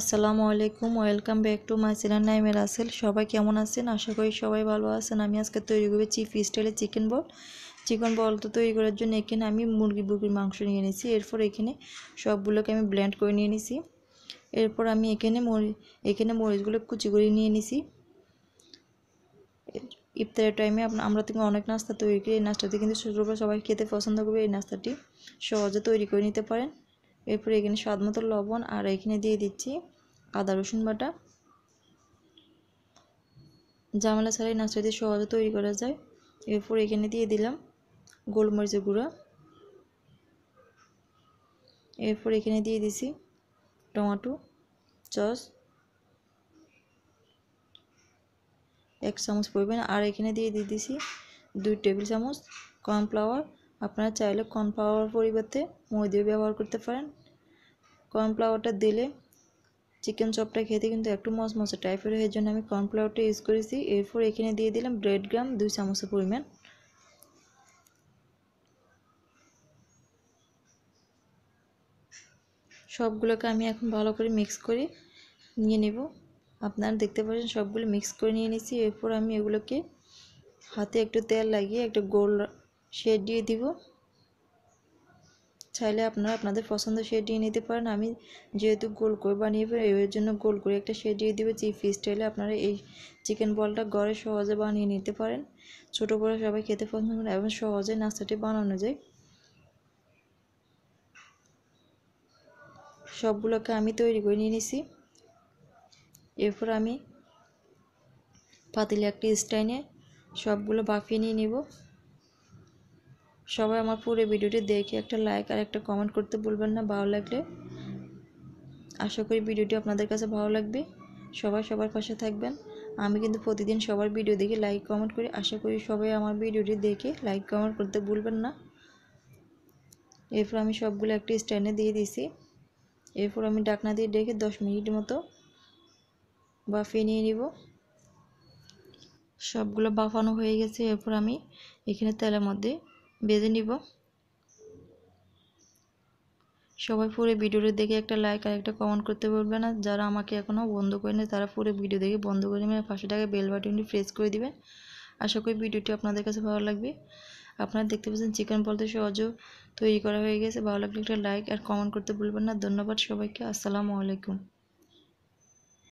আসসালামু আলাইকুম welcome back to my channel নাইমে রাসেল সবাই কেমন আছেন আশা করি সবাই ভালো আছেন আমি আজকে তৈরি করবো চিফ স্টাইলে চিকেন বল চিকেন বল তো তৈরি করার জন্য এখানে আমি মুরগি বুরগির মাংস নিয়ে নিয়েছি এরপর এখানে সবগুলোকে আমি ব্ল্যান্ড করে নিয়ে নিছি এরপর আমি এখানে মরি এখানে মরিচগুলো কুচি করে নিয়ে নিছি ইফতারের টাইমে আমরা থেকে অনেক নাস্তা তৈরি করি এই নাস্তাটি কিন্তু সবাই খেতে পছন্দ করবে এই নাস্তাটি সহজে তৈরি করে নিতে পারেন এরপরে এখানে স্বাদ মতো লবণ আর এখানে দিয়ে দিচ্ছি আদা রসুন বাটা জামালা ছাড়াই নাচটা দিয়ে সহজে তৈরি করা যায় এরপর এখানে দিয়ে দিলাম গোলমরিচের গুঁড়া এরপর এখানে দিয়ে দিছি টমাটো চস এক চামচ পরিমাণ আর এখানে দিয়ে দিয়ে দিছি দুই টেবিল চামচ কর্নফ্লাওয়ার আপনারা চাইলে কর্নফ্লাওয়ার পরিবর্তে ময়দিও ব্যবহার করতে পারেন কর্নফ্লাওয়ারটা দিলে চিকেন চপটা খেতে কিন্তু একটু মশমশা টাইপের হয়ে জন্য আমি কর্নফ্লাওয়ারটা ইউজ করেছি এরপর এখানে দিয়ে দিলাম ব্রেড গ্রাম দুই চামচ পরিমাণ সবগুলোকে আমি এখন ভালো করে মিক্স করে নিয়ে নেব আপনারা দেখতে পাচ্ছেন সবগুলো মিক্স করে নিয়ে নিয়েছি এরপর আমি এগুলোকে হাতে একটু তেল লাগিয়ে একটা গোল শেড দিয়ে দিব চাইলে আপনারা আপনাদের পছন্দ শেড দিয়ে নিতে পারেন আমি যেহেতু গোল করে বানিয়ে এর জন্য গোল করে একটা শেড দিয়ে দিব চিফ স্টাইলে আপনারা এই চিকেন বলটা ঘরে সহজে বানিয়ে নিতে পারেন ছোটো বড়ো সবাই খেতে পছন্দ করেন এবং সহজে নাস্তাটি বানানো যায় সবগুলোকে আমি তৈরি করে নিয়ে নিছি এরপর আমি পাতিলে একটি স্টাইনে সবগুলো বাফিয়ে নিয়ে নেবো সবাই আমার পুরো ভিডিওটি দেখে একটা লাইক আর একটা কমেন্ট করতে ভুলবেন না ভালো লাগলে আশা করি ভিডিওটি আপনাদের কাছে ভালো লাগবে সবাই সবার পাশে থাকবেন আমি কিন্তু প্রতিদিন সবার ভিডিও দেখে লাইক কমেন্ট করি আশা করি সবাই আমার ভিডিওটি দেখে লাইক কমেন্ট করতে ভুলবেন না এরপর আমি সবগুলো একটি স্ট্যান্ডে দিয়ে দিয়েছি এরপর আমি ডাকনা দিয়ে ডেকে দশ মিনিট মতো বাফিয়ে নিয়ে নিব সবগুলো বাফানো হয়ে গেছে এরপর আমি এখানে তেলের মধ্যে বেজে নিব সবাই পুরো ভিডিওটা দেখে একটা লাইক আর একটা কমেন্ট করতে বলবে না যারা আমাকে এখনও বন্ধ করে নেয় তারা পুরো ভিডিও দেখে বন্ধ করে নেবেন পাশে টাকা বেল বাটনটি প্রেস করে দিবেন আশা করি ভিডিওটি আপনাদের কাছে ভালো লাগবে আপনারা দেখতে পাচ্ছেন চিকেন বলতে সহজেও তৈরি করা হয়ে গেছে ভালো লাগলে একটা লাইক আর কমেন্ট করতে ভুলবেন না ধন্যবাদ সবাইকে আসসালামু আলাইকুম